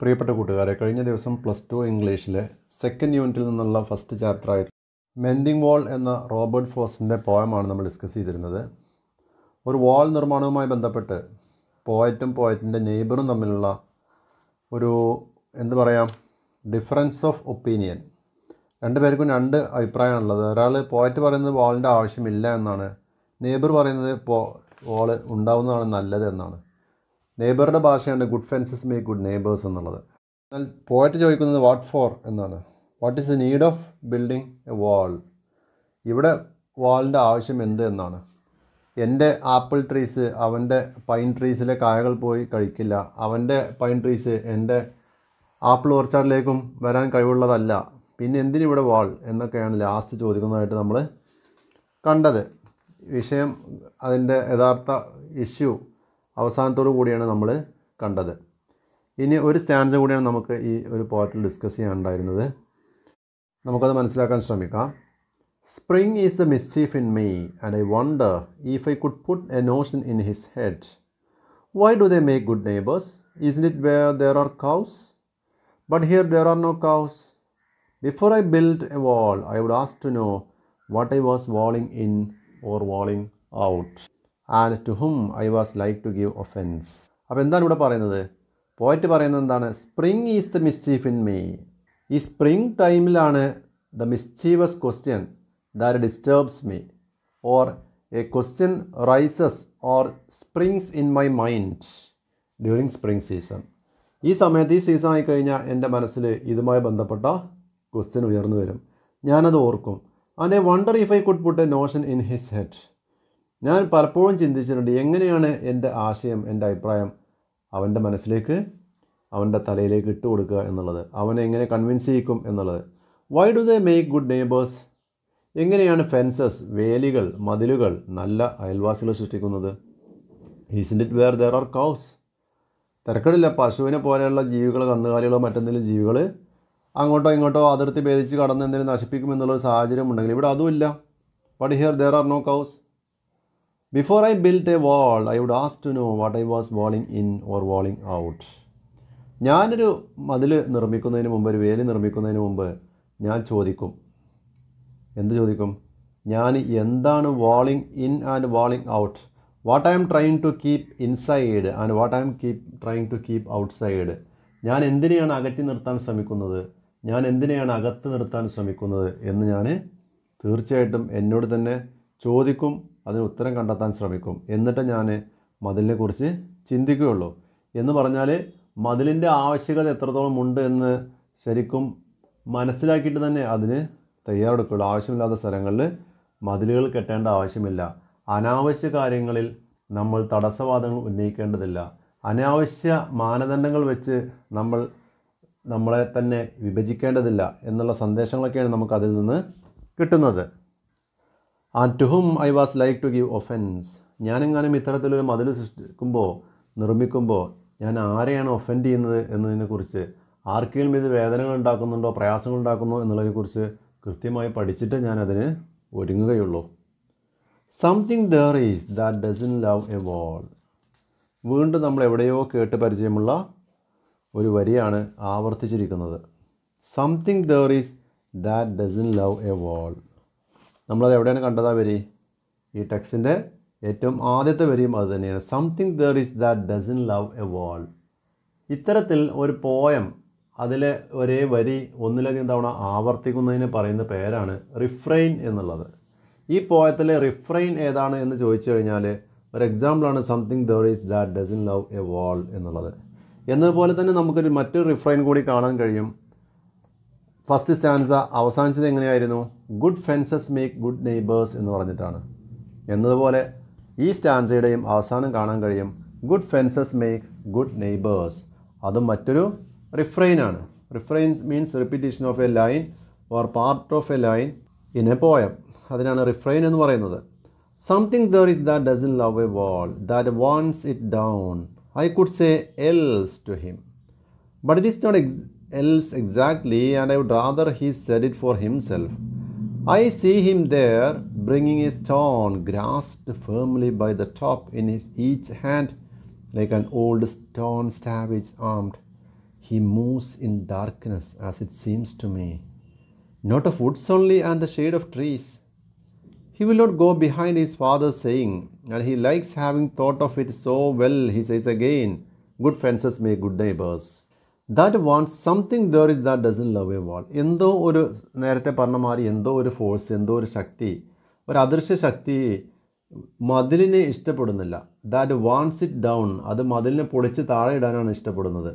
പ്രിയപ്പെട്ട കൂട്ടുകാരെ കഴിഞ്ഞ ദിവസം പ്ലസ് ടു ഇംഗ്ലീഷിലെ സെക്കൻഡ് യൂണിറ്റിൽ നിന്നുള്ള ഫസ്റ്റ് ചാപ്റ്ററായിട്ട് മെൻഡിങ് വാൾ എന്ന റോബർട്ട് ഫോസിൻ്റെ പോയമാണ് നമ്മൾ ഡിസ്കസ് ചെയ്തിരുന്നത് ഒരു വാൾ നിർമ്മാണവുമായി ബന്ധപ്പെട്ട് പോയറ്റും പോയറ്റിൻ്റെ നെയ്ബറും തമ്മിലുള്ള ഒരു എന്ത് പറയാം ഡിഫറൻസ് ഓഫ് ഒപ്പീനിയൻ രണ്ട് പേർക്കും രണ്ട് അഭിപ്രായമാണുള്ളത് ഒരാൾ പോയറ്റ് പറയുന്നത് വാളിൻ്റെ ആവശ്യമില്ല എന്നാണ് നെയ്ബർ പറയുന്നത് പോ വാള് ഉണ്ടാവുന്നതാണ് നല്ലത് എന്നാണ് നെയ്ബറുടെ ഭാഷയാണ് good fences make good neighbours എന്നുള്ളത് എന്നാൽ പോയിട്ട് ചോദിക്കുന്നത് വാട്ട് ഫോർ എന്നാണ് what is the need of building a wall ഇവിടെ വാളിൻ്റെ ആവശ്യം എന്ത് എന്നാണ് എൻ്റെ ആപ്പിൾ ട്രീസ് അവൻ്റെ പൈൻ ട്രീസിലെ കായകൾ പോയി കഴിക്കില്ല അവൻ്റെ പൈൻ ട്രീസ് എൻ്റെ ആപ്പിൾ ഓർച്ചാർഡിലേക്കും വരാൻ കഴിവുള്ളതല്ല പിന്നെ ഇവിടെ വാൾ എന്നൊക്കെയാണ് ലാസ്റ്റ് ചോദിക്കുന്നതായിട്ട് നമ്മൾ കണ്ടത് വിഷയം അതിൻ്റെ യഥാർത്ഥ ഇഷ്യൂ അവസാനത്തോടു കൂടിയാണ് നമ്മൾ കണ്ടത് ഇനി ഒരു സ്റ്റാൻസ് കൂടിയാണ് നമുക്ക് ഈ ഒരു പോയത്തിൽ ഡിസ്കസ് ചെയ്യാനുണ്ടായിരുന്നത് നമുക്കത് മനസ്സിലാക്കാൻ ശ്രമിക്കാം spring is the mischief in me and I wonder if I could put a notion in his head why do they make good neighbours is it where there are cows but here there are no cows before I build a wall I would ask to know what I was walling in or walling out and to whom I was like to give offence അപ്പോൾ എന്താണ് ഇവിടെ പറയുന്നത് poet പറയുന്നത് എന്താണ് spring is the mischief in me ഈ spring ടൈമിലാണ് the mischievous question that disturbs me or a question rises or springs in my mind during spring season ഈ സമയത്ത് ഈ സീസൺ ആയിക്കഴിഞ്ഞാൽ എൻ്റെ മനസ്സിൽ ഇതുമായി ബന്ധപ്പെട്ട ക്വസ്റ്റ്യൻ ഉയർന്നു വരും ഞാനത് ഓർക്കും and I wonder if I could put a notion in his head ഞാൻ പലപ്പോഴും ചിന്തിച്ചിട്ടുണ്ട് എങ്ങനെയാണ് എൻ്റെ ആശയം എൻ്റെ അഭിപ്രായം അവൻ്റെ മനസ്സിലേക്ക് അവൻ്റെ തലയിലേക്ക് ഇട്ട് കൊടുക്കുക എന്നുള്ളത് അവനെ എങ്ങനെ കൺവിൻസ് ചെയ്യിക്കും എന്നുള്ളത് why do they make good neighbours എങ്ങനെയാണ് ഫെൻസസ് വേലികൾ മതിലുകൾ നല്ല അയൽവാസികൾ സൃഷ്ടിക്കുന്നത് ഈസിൻ്റെ വേർ ദർ ആർ കൗസ് തിരക്കടില്ല പശുവിനെ പോലെയുള്ള ജീവികൾ കന്നുകാലികളോ മറ്റെന്തെങ്കിലും ജീവികൾ അങ്ങോട്ടോ ഇങ്ങോട്ടോ അതിർത്തി ഭേദിച്ച് കടന്ന് എന്തെങ്കിലും നശിപ്പിക്കുമെന്നുള്ളൊരു സാഹചര്യം ഉണ്ടെങ്കിൽ ഇവിടെ അതുമില്ല but here there are no cows Before I built a wall, I would ask to know what I was walling in or walling out. ഞാനൊരു മതിൽ നിർമ്മിക്കുന്നതിന് മുമ്പ് ഒരു വേലി നിർമ്മിക്കുന്നതിന് മുമ്പ് ഞാൻ ചോദിക്കും എന്ത് ചോദിക്കും ഞാൻ എന്താണ് walling in and walling out what I am trying to keep inside and what I am keep trying to keep outside ഞാൻ എന്തിനെയാണ് അകറ്റി നിർത്താൻ ശ്രമിക്കുന്നത് ഞാൻ എന്തിനെയാണ് അകത്ത് നിർത്താൻ ശ്രമിക്കുന്നത് എന്ന് ഞാൻ തീർച്ചയായിട്ടും എന്നോട് തന്നെ ചോദിക്കും അതിന് ഉത്തരം കണ്ടെത്താൻ ശ്രമിക്കും എന്നിട്ട് ഞാൻ മതിലിനെക്കുറിച്ച് ചിന്തിക്കുകയുള്ളൂ എന്ന് പറഞ്ഞാൽ മതിലിൻ്റെ ആവശ്യകത എത്രത്തോളം ഉണ്ട് എന്ന് ശരിക്കും മനസ്സിലാക്കിയിട്ട് തന്നെ അതിന് തയ്യാറെടുക്കുകയുള്ളൂ ആവശ്യമില്ലാത്ത സ്ഥലങ്ങളിൽ മതിലുകൾ കെട്ടേണ്ട ആവശ്യമില്ല അനാവശ്യ കാര്യങ്ങളിൽ നമ്മൾ തടസ്സവാദങ്ങൾ ഉന്നയിക്കേണ്ടതില്ല അനാവശ്യ മാനദണ്ഡങ്ങൾ വെച്ച് നമ്മൾ നമ്മളെ തന്നെ വിഭജിക്കേണ്ടതില്ല എന്നുള്ള സന്ദേശങ്ങളൊക്കെയാണ് നമുക്ക് അതിൽ നിന്ന് കിട്ടുന്നത് and to whom I was like to give offence ഞാനെങ്ങാനും ഇത്തരത്തിലൊരു മതിൽ സൃഷ്ടിക്കുമ്പോൾ നിർമ്മിക്കുമ്പോൾ ഞാൻ ആരെയാണ് ഒഫൻഡ് ചെയ്യുന്നത് എന്നതിനെക്കുറിച്ച് ആർക്കെങ്കിലും ഇത് വേദനകൾ ഉണ്ടാക്കുന്നുണ്ടോ പ്രയാസങ്ങൾ ഉണ്ടാക്കുന്നോ എന്നുള്ളതിനെക്കുറിച്ച് കൃത്യമായി പഠിച്ചിട്ട് ഞാനതിന് ഒരുങ്ങുകയുള്ളൂ something there is that doesn't love a wall വീണ്ടും നമ്മൾ എവിടെയോ കേട്ട് പരിചയമുള്ള ഒരു വരിയാണ് ആവർത്തിച്ചിരിക്കുന്നത് something there is that doesn't love a wall നമ്മളത് എവിടെയാണ് കണ്ടതാ വരി ഈ ടെക്സ്റ്റിൻ്റെ ഏറ്റവും ആദ്യത്തെ വരിയും അത് തന്നെയാണ് something there is that doesn't love a wall ഇത്തരത്തിൽ ഒരു പോയം അതിലെ ഒരേ വരി ഒന്നിലധികം തവണ ആവർത്തിക്കുന്നതിന് പറയുന്ന പേരാണ് റിഫ്രെയിൻ എന്നുള്ളത് ഈ പോയത്തിലെ റിഫ്രെയിൻ ഏതാണ് എന്ന് ചോദിച്ചു കഴിഞ്ഞാൽ ഒരു എക്സാമ്പിളാണ് something there is that doesn't love a wall എന്നുള്ളത് എന്നതുപോലെ തന്നെ നമുക്കൊരു മറ്റൊരു റിഫ്രെയിൻ കൂടി കാണാൻ കഴിയും ഫസ്റ്റ് സ്റ്റാൻസ അവസാനിച്ചത് എങ്ങനെയായിരുന്നു good fences make good neighbours എന്ന് പറഞ്ഞിട്ടാണ് എന്നതുപോലെ ഈ സ്റ്റാൻസയുടെയും അവസാനം കാണാൻ കഴിയും good fences make good neighbours അതും മറ്റൊരു റിഫ്രെയിൻ ആണ് refrain means repetition of a line or part of a line in a poem അതിനാണ് റിഫ്രെയിൻ എന്ന് പറയുന്നത് something there is that doesn't love a wall that wants it down I could say elves to him but it is not else exactly, and I would rather he said it for himself. I see him there, bringing a stone grasped firmly by the top in his each hand, like an old stone savage armed. He moves in darkness, as it seems to me, not of woods only and the shade of trees. He will not go behind his father's saying, and he likes having thought of it so well, he says again, Good fences make good neighbors. That wants something there is that doesn't love a wall എന്തോ ഒരു നേരത്തെ പറഞ്ഞ മാതിരി എന്തോ ഒരു force എന്തോ ഒരു ശക്തി ഒരു അദൃശ്യ ശക്തി മതിലിനെ ഇഷ്ടപ്പെടുന്നില്ല ദാറ്റ് വാണ്ട്സ് ഇറ്റ് ഡൗൺ അത് മതിലിനെ പൊളിച്ച് താഴെ ഇടാനാണ് ഇഷ്ടപ്പെടുന്നത്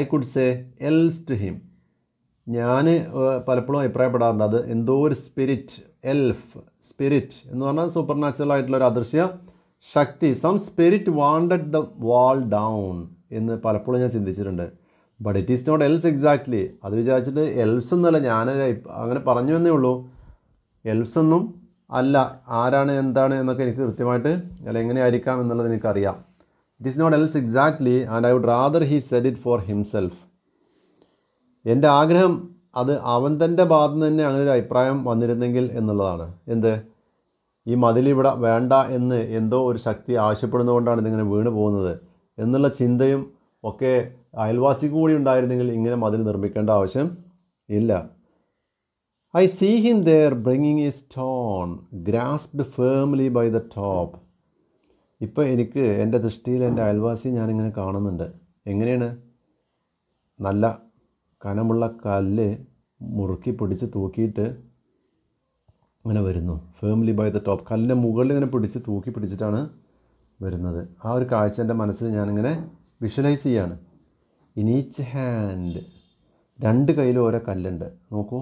I could say elves to him ഞാൻ പലപ്പോഴും അഭിപ്രായപ്പെടാറുണ്ട് അത് എന്തോ ഒരു സ്പിരിറ്റ് എൽഫ് സ്പിരിറ്റ് എന്ന് പറഞ്ഞാൽ സൂപ്പർ നാച്ചുറൽ ആയിട്ടുള്ള ഒരു അദൃശ്യ ശക്തി some spirit wanted the wall down എന്ന് പലപ്പോഴും ഞാൻ ചിന്തിച്ചിട്ടുണ്ട് but it is not elves exactly അത് വിചാരിച്ചിട്ട് എൽസ് എന്നല്ല ഞാൻ അങ്ങനെ പറഞ്ഞു എന്നേ ഉള്ളൂ എൽസ് എന്നും അല്ല ആരാണ് എന്താണ് എന്നൊക്കെ എനിക്ക് കൃത്യമായിട്ട് അല്ല എങ്ങനെയായിരിക്കാം എന്നുള്ളത് എനിക്കറിയാം it is not elves exactly and I would rather he said it for himself എൻ്റെ ആഗ്രഹം അത് അവൻ തൻ്റെ ഭാഗത്ത് തന്നെ അങ്ങനെ ഒരു അഭിപ്രായം വന്നിരുന്നെങ്കിൽ എന്നുള്ളതാണ് എന്ത് ഈ മതിൽ ഇവിടെ വേണ്ട എന്ന് എന്തോ ഒരു ശക്തി ആവശ്യപ്പെടുന്നതുകൊണ്ടാണ് ഇതിങ്ങനെ വീണ് പോകുന്നത് എന്നുള്ള ചിന്തയും ഒക്കെ അയൽവാസി കൂടി ഉണ്ടായിരുന്നെങ്കിൽ ഇങ്ങനെ മതിൽ നിർമ്മിക്കേണ്ട ആവശ്യം ഇല്ല I see him there bringing a stone grasped firmly by the top ഇപ്പോൾ എനിക്ക് എൻ്റെ ദൃഷ്ടിയിൽ എൻ്റെ അയൽവാസി ഞാനിങ്ങനെ കാണുന്നുണ്ട് എങ്ങനെയാണ് നല്ല കനമുള്ള കല്ല് മുറുക്കി പിടിച്ച് തൂക്കിയിട്ട് ഇങ്ങനെ വരുന്നു ഫേംലി ബൈ ദ ടോപ്പ് കല്ലിൻ്റെ മുകളിൽ ഇങ്ങനെ പിടിച്ച് തൂക്കി പിടിച്ചിട്ടാണ് വരുന്നത് ആ ഒരു കാഴ്ച എൻ്റെ മനസ്സിൽ ഞാനിങ്ങനെ വിഷ്വലൈസ് ചെയ്യാണ് ഇൻ ഈച്ച് ഹാൻഡ് രണ്ട് കയ്യിലും ഓരോ കല്ലുണ്ട് നോക്കൂ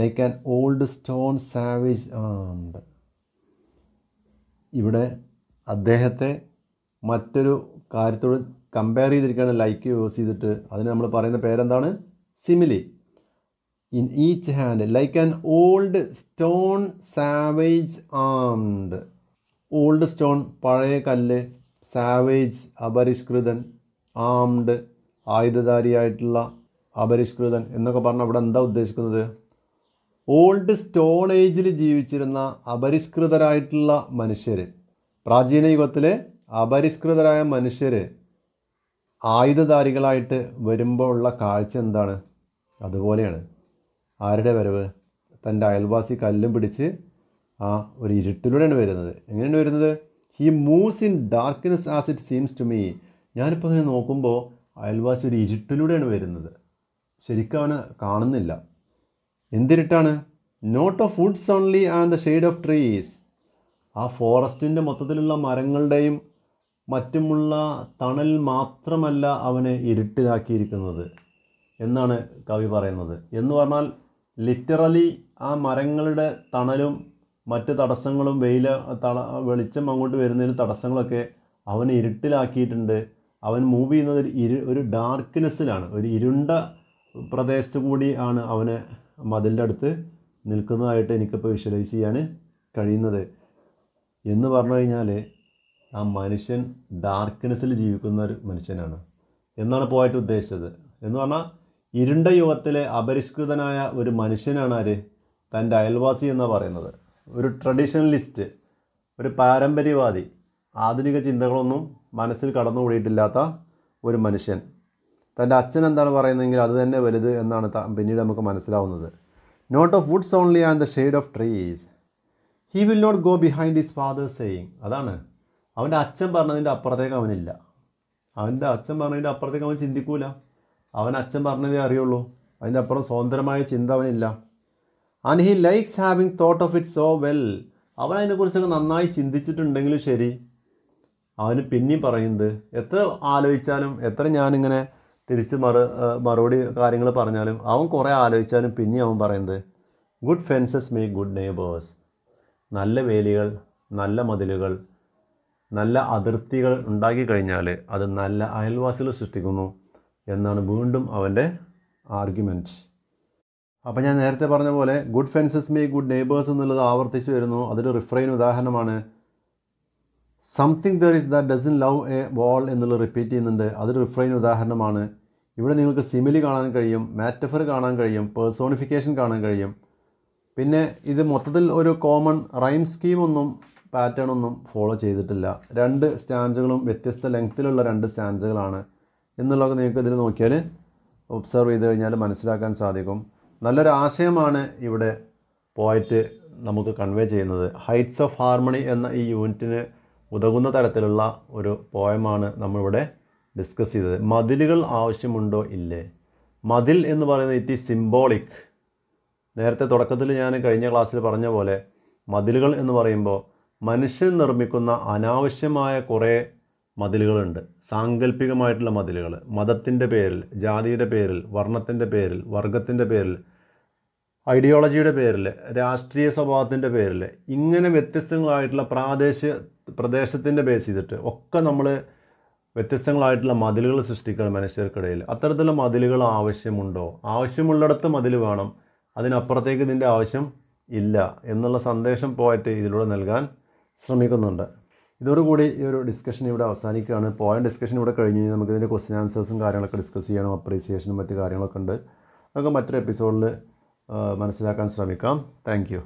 like an old stone savage armed ഇവിടെ അദ്ദേഹത്തെ മറ്റൊരു കാര്യത്തോട് കമ്പയർ ചെയ്തിരിക്കുകയാണ് ലൈക്ക് യൂസ് ചെയ്തിട്ട് അതിന് നമ്മൾ പറയുന്ന പേരെന്താണ് simile in each hand like an old stone savage armed old stone പഴയ കല്ല് സാവേജ് അപരിഷ്കൃതൻ ആംഡ് ആയുധധാരിയായിട്ടുള്ള അപരിഷ്കൃതൻ എന്നൊക്കെ പറഞ്ഞാൽ അവിടെ എന്താ ഉദ്ദേശിക്കുന്നത് ഓൾഡ് സ്റ്റോൺ ഏജിൽ ജീവിച്ചിരുന്ന അപരിഷ്കൃതരായിട്ടുള്ള മനുഷ്യർ പ്രാചീന യുഗത്തിലെ അപരിഷ്കൃതരായ മനുഷ്യർ ആയുധധാരികളായിട്ട് വരുമ്പോൾ ഉള്ള കാഴ്ച എന്താണ് അതുപോലെയാണ് ആരുടെ വരവ് തൻ്റെ അയൽവാസി കല്ലും പിടിച്ച് ആ ഒരു ഇരുട്ടിലൂടെയാണ് വരുന്നത് എങ്ങനെയാണ് വരുന്നത് he moves in darkness as it seems to me ഞാനിപ്പോൾ ഇങ്ങനെ നോക്കുമ്പോൾ അയൽവാസി ഒരു ഇരുട്ടിലൂടെയാണ് വരുന്നത് ശരിക്കും അവന് കാണുന്നില്ല എന്തിരിട്ടാണ് not of woods only and the shade of trees ആ ഫോറസ്റ്റിൻ്റെ മൊത്തത്തിലുള്ള മരങ്ങളുടെയും മറ്റുമുള്ള തണൽ മാത്രമല്ല അവനെ ഇരുട്ടിലാക്കിയിരിക്കുന്നത് എന്നാണ് കവി പറയുന്നത് എന്ന് പറഞ്ഞാൽ ലിറ്ററലി ആ മരങ്ങളുടെ തണലും മറ്റ് തടസ്സങ്ങളും വെയിൽ തള വെളിച്ചം അങ്ങോട്ട് വരുന്നതിന് തടസ്സങ്ങളൊക്കെ അവനെ ഇരുട്ടിലാക്കിയിട്ടുണ്ട് അവൻ മൂവ് ചെയ്യുന്നത് ഒരു ഇരു ഒരു ഡാർക്ക്നെസ്സിലാണ് ഒരു ഇരുണ്ട പ്രദേശത്ത് കൂടി ആണ് അവന് മതിലിൻ്റെ അടുത്ത് നിൽക്കുന്നതായിട്ട് എനിക്കിപ്പോൾ വിഷ്വലൈസ് ചെയ്യാൻ കഴിയുന്നത് എന്ന് പറഞ്ഞു കഴിഞ്ഞാൽ ആ മനുഷ്യൻ ഡാർക്ക്നെസ്സിൽ ജീവിക്കുന്ന ഒരു മനുഷ്യനാണ് എന്നാണ് പോയിട്ട് ഉദ്ദേശിച്ചത് എന്ന് പറഞ്ഞാൽ ഇരുണ്ട യുഗത്തിലെ അപരിഷ്കൃതനായ ഒരു മനുഷ്യനാണ് ആര് തൻ്റെ അയൽവാസി എന്ന് പറയുന്നത് ഒരു ട്രഡീഷണലിസ്റ്റ് ഒരു പാരമ്പര്യവാദി ആധുനിക ചിന്തകളൊന്നും മനസ്സിൽ കടന്നുകൂടിയിട്ടില്ലാത്ത ഒരു മനുഷ്യൻ തൻ്റെ അച്ഛൻ എന്താണ് പറയുന്നതെങ്കിൽ അത് തന്നെ വലുത് എന്നാണ് പിന്നീട് നമുക്ക് മനസ്സിലാവുന്നത് not of woods only and the shade of trees he will not go behind his father's saying അതാണ് അവൻ്റെ അച്ഛൻ പറഞ്ഞതിൻ്റെ അപ്പുറത്തേക്ക് അവനില്ല അവൻ്റെ അച്ഛൻ പറഞ്ഞതിൻ്റെ അപ്പുറത്തേക്ക് അവൻ ചിന്തിക്കൂല അവൻ അച്ഛൻ പറഞ്ഞതേ അറിയുള്ളൂ അതിൻ്റെ അപ്പുറം സ്വതന്ത്രമായ ചിന്ത അവനില്ല and he likes having thought of it so well അവൻ അതിനെക്കുറിച്ചൊക്കെ നന്നായി ചിന്തിച്ചിട്ടുണ്ടെങ്കിലും ശരി അവന് പിന്നെയും പറയുന്നത് എത്ര ആലോചിച്ചാലും എത്ര ഞാനിങ്ങനെ തിരിച്ച് മറു മറുപടി കാര്യങ്ങൾ പറഞ്ഞാലും അവൻ കുറേ ആലോചിച്ചാലും പിന്നെയും അവൻ പറയുന്നത് good fences make good neighbours നല്ല വേലികൾ നല്ല മതിലുകൾ നല്ല അതിർത്തികൾ ഉണ്ടാക്കി കഴിഞ്ഞാൽ അത് നല്ല അയൽവാസികൾ സൃഷ്ടിക്കുന്നു എന്നാണ് വീണ്ടും അവൻ്റെ ആർഗ്യുമെൻറ്റ് അപ്പോൾ ഞാൻ നേരത്തെ പറഞ്ഞ പോലെ good fences make good neighbours എന്നുള്ളത് ആവർത്തിച്ച് വരുന്നു അതൊരു റിഫ്രൈൻ ഉദാഹരണമാണ് something there is that doesn't love a wall എന്നുള്ള റിപ്പീറ്റ് ചെയ്യുന്നുണ്ട് അതൊരു റിഫ്രൈൻ ഉദാഹരണമാണ് ഇവിടെ നിങ്ങൾക്ക് സിമിലി കാണാൻ കഴിയും മാറ്റഫർ കാണാൻ കഴിയും പേഴ്സോണിഫിക്കേഷൻ കാണാൻ കഴിയും പിന്നെ ഇത് മൊത്തത്തിൽ ഒരു കോമൺ റൈം സ്കീമൊന്നും പാറ്റേൺ ഒന്നും ഫോളോ ചെയ്തിട്ടില്ല രണ്ട് സ്റ്റാൻസുകളും വ്യത്യസ്ത ലെങ്ത്തിലുള്ള രണ്ട് സ്റ്റാൻസുകളാണ് എന്നുള്ളതൊക്കെ നിങ്ങൾക്ക് ഇതിൽ നോക്കിയാൽ ഒബ്സർവ് ചെയ്ത് കഴിഞ്ഞാൽ മനസ്സിലാക്കാൻ സാധിക്കും നല്ലൊരു ആശയമാണ് ഇവിടെ പോയിട്ട് നമുക്ക് കൺവേ ചെയ്യുന്നത് ഹൈറ്റ്സ് ഓഫ് ഹാർമണി എന്ന ഈ യൂണിറ്റിന് ഉതകുന്ന തരത്തിലുള്ള ഒരു പോയമാണ് നമ്മളിവിടെ ഡിസ്കസ് ചെയ്തത് മതിലുകൾ ആവശ്യമുണ്ടോ ഇല്ലേ മതിൽ എന്ന് പറയുന്നത് ഇറ്റ് ഈസ് സിംബോളിക് നേരത്തെ തുടക്കത്തിൽ ഞാൻ കഴിഞ്ഞ ക്ലാസ്സിൽ പറഞ്ഞ പോലെ മതിലുകൾ എന്ന് പറയുമ്പോൾ മനുഷ്യൻ നിർമ്മിക്കുന്ന അനാവശ്യമായ കുറേ മതിലുകളുണ്ട് സാങ്കല്പികമായിട്ടുള്ള മതിലുകൾ മതത്തിൻ്റെ പേരിൽ ജാതിയുടെ പേരിൽ വർണ്ണത്തിൻ്റെ പേരിൽ വർഗത്തിൻ്റെ പേരിൽ ഐഡിയോളജിയുടെ പേരിൽ രാഷ്ട്രീയ സ്വഭാവത്തിൻ്റെ പേരിൽ ഇങ്ങനെ വ്യത്യസ്തങ്ങളായിട്ടുള്ള പ്രാദേശിക പ്രദേശത്തിൻ്റെ ബേസ് ചെയ്തിട്ട് ഒക്കെ നമ്മൾ വ്യത്യസ്തങ്ങളായിട്ടുള്ള മതിലുകൾ സൃഷ്ടിക്കണം മനുഷ്യർക്കിടയിൽ അത്തരത്തിലുള്ള മതിലുകൾ ആവശ്യമുണ്ടോ ആവശ്യമുള്ളിടത്ത് മതിൽ വേണം അതിനപ്പുറത്തേക്ക് ഇതിൻ്റെ ആവശ്യം ഇല്ല എന്നുള്ള സന്ദേശം പോയിട്ട് ഇതിലൂടെ നൽകാൻ ശ്രമിക്കുന്നുണ്ട് ഇതോടുകൂടി ഈ ഒരു ഡിസ്കഷൻ ഇവിടെ അവസാനിക്കുകയാണ് പോയിന്റ് ഡിസ്കഷൻ ഇവിടെ കഴിഞ്ഞ് കഴിഞ്ഞാൽ നമുക്കിതിൻ്റെ ക്വസ്റ്റ്യൻ ആൻസേഴ്സും കാര്യങ്ങളൊക്കെ ഡിസ്കസ് ചെയ്യണം അപ്രീസിയേഷനും മറ്റു കാര്യങ്ങളൊക്കെ ഉണ്ട് അതൊക്കെ മറ്റൊരു എപ്പിസോഡിൽ മനസ്സിലാക്കാൻ ശ്രമിക്കാം താങ്ക്